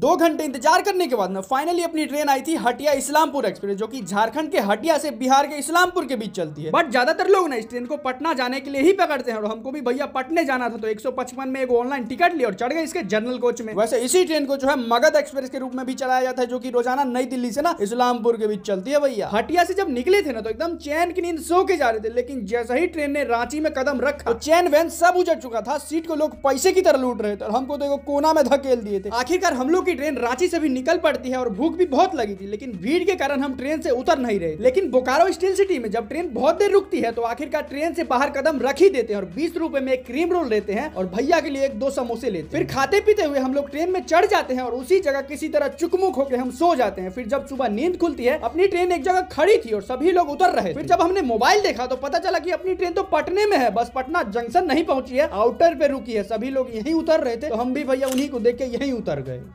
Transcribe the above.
दो घंटे इंतजार करने के बाद में फाइनली अपनी ट्रेन आई थी हटिया इस्लामपुर एक्सप्रेस जो कि झारखंड के हटिया से बिहार के इस्लामपुर के बीच चलती है बट ज्यादातर लोग ना इस ट्रेन को पटना जाने के लिए ही पकड़ते हैं और हमको भी भैया पटने जाना था तो 155 में एक ऑनलाइन टिकट ली और चढ़ गए इसके जनरल कोच में वैसे इसी ट्रेन को जो है मगध एक्सप्रेस के रूप में भी चलाया जाता है जो की रोजाना नई दिल्ली से ना इस्लामपुर के बीच चलती है भैया हटिया से जब निकले थे ना तो एकदम चैन की नींद सो के जा रहे थे लेकिन जैसे ही ट्रेन ने रांची में कदम रखा तो चैन वैन सब उजड़ चुका था सीट को लोग पैसे की तरह लूट रहे थे और हमको तो कोना में धकेल दिए थे आखिरकार हम लोग लोगों की ट्रेन रांची से भी निकल पड़ती है और भूख भी बहुत लगी थी लेकिन भीड़ के कारण हम ट्रेन से उतर नहीं रहे लेकिन बोकारो स्टील सिटी में जब ट्रेन बहुत देर रुकती है तो आखिरकार ट्रेन से बाहर कदम रख ही देते हैं और बीस रूपए में एक क्रीम रोल लेते हैं और भैया के लिए एक दो समोसे लेते हैं फिर खाते पीते हुए हम लोग ट्रेन में चढ़ जाते हैं और उसी जगह किसी तरह चुकमुक होकर हम सो जाते हैं फिर जब सुबह नींद खुलती है अपनी ट्रेन एक जगह खड़ी थी और सभी लोग उतर रहे फिर जब हमने मोबाइल देखा तो पता चला की अपनी ट्रेन तो पटने में है बस पटना जंक्शन नहीं पहुंची है आउटर पे रुकी है सभी लोग यही उतर रहे थे तो हम भी भैया उन्हीं को देख के यही उतर गए